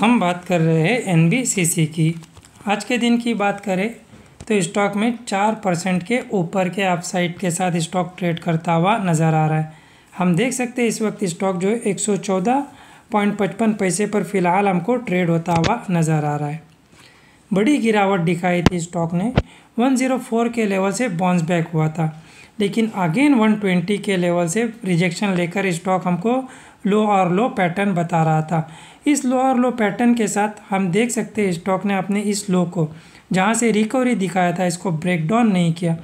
हम बात कर रहे हैं एन की आज के दिन की बात करें तो स्टॉक में चार परसेंट के ऊपर के अपसाइड के साथ स्टॉक ट्रेड करता हुआ नज़र आ रहा है हम देख सकते हैं इस वक्त स्टॉक जो है एक सौ चौदह पॉइंट पचपन पैसे पर फिलहाल हमको ट्रेड होता हुआ नज़र आ रहा है बड़ी गिरावट दिखाई थी स्टॉक ने वन के लेवल से बाउंस बैक हुआ था लेकिन अगेन 120 के लेवल से रिजेक्शन लेकर स्टॉक हमको लो और लो पैटर्न बता रहा था इस लो और लो पैटर्न के साथ हम देख सकते हैं स्टॉक ने अपने इस लो को जहाँ से रिकवरी दिखाया था इसको ब्रेक डाउन नहीं किया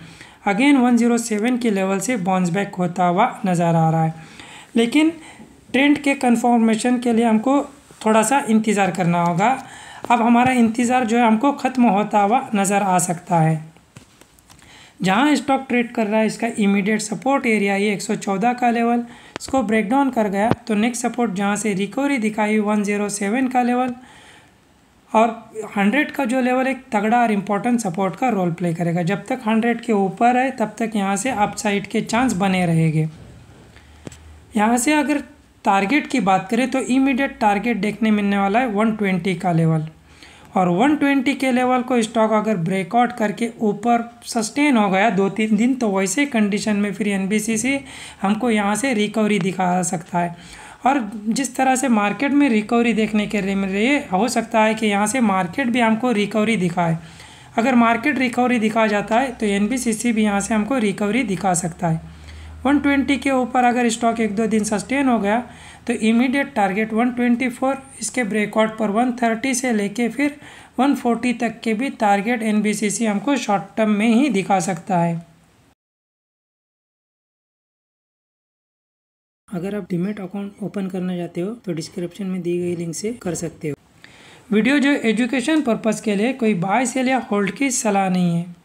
अगेन 107 के लेवल से बाउंस बैक होता हुआ नज़र आ रहा है लेकिन ट्रेंड के कन्फर्मेशन के लिए हमको थोड़ा सा इंतज़ार करना होगा अब हमारा इंतज़ार जो है हमको ख़त्म होता हुआ नज़र आ सकता है जहाँ स्टॉक ट्रेड कर रहा है इसका इमीडिएट सपोर्ट एरिया ये 114 का लेवल इसको ब्रेक डाउन कर गया तो नेक्स्ट सपोर्ट जहाँ से रिकवरी दिखाई 107 का लेवल और 100 का जो लेवल एक तगड़ा और इम्पोर्टेंट सपोर्ट का रोल प्ले करेगा जब तक 100 के ऊपर है तब तक यहाँ से अपसाइड के चांस बने रहेंगे यहाँ से अगर टारगेट की बात करें तो इमीडिएट टारगेट देखने मिलने वाला है वन का लेवल और 120 के लेवल को स्टॉक अगर ब्रेकआउट करके ऊपर सस्टेन हो गया दो तीन दिन तो वैसे कंडीशन में फिर एन हमको यहाँ से रिकवरी दिखा सकता है और जिस तरह से मार्केट में रिकवरी देखने के लिए मिल रही हो सकता है कि यहाँ से मार्केट भी हमको रिकवरी दिखाए अगर मार्केट रिकवरी दिखा जाता है तो एन भी यहाँ से हमको रिकवरी दिखा सकता है 120 के ऊपर अगर स्टॉक एक दो दिन सस्टेन हो गया तो इमीडिएट टारगेट 124 इसके ब्रेकआउट पर 130 से लेके फिर 140 तक के भी टारगेट एनबीसीसी हमको शॉर्ट टर्म में ही दिखा सकता है अगर आप डिमेट अकाउंट ओपन करना चाहते हो तो डिस्क्रिप्शन में दी गई लिंक से कर सकते हो वीडियो जो एजुकेशन पर्पज़ के लिए कोई बाय सेल या होल्ड की सलाह नहीं है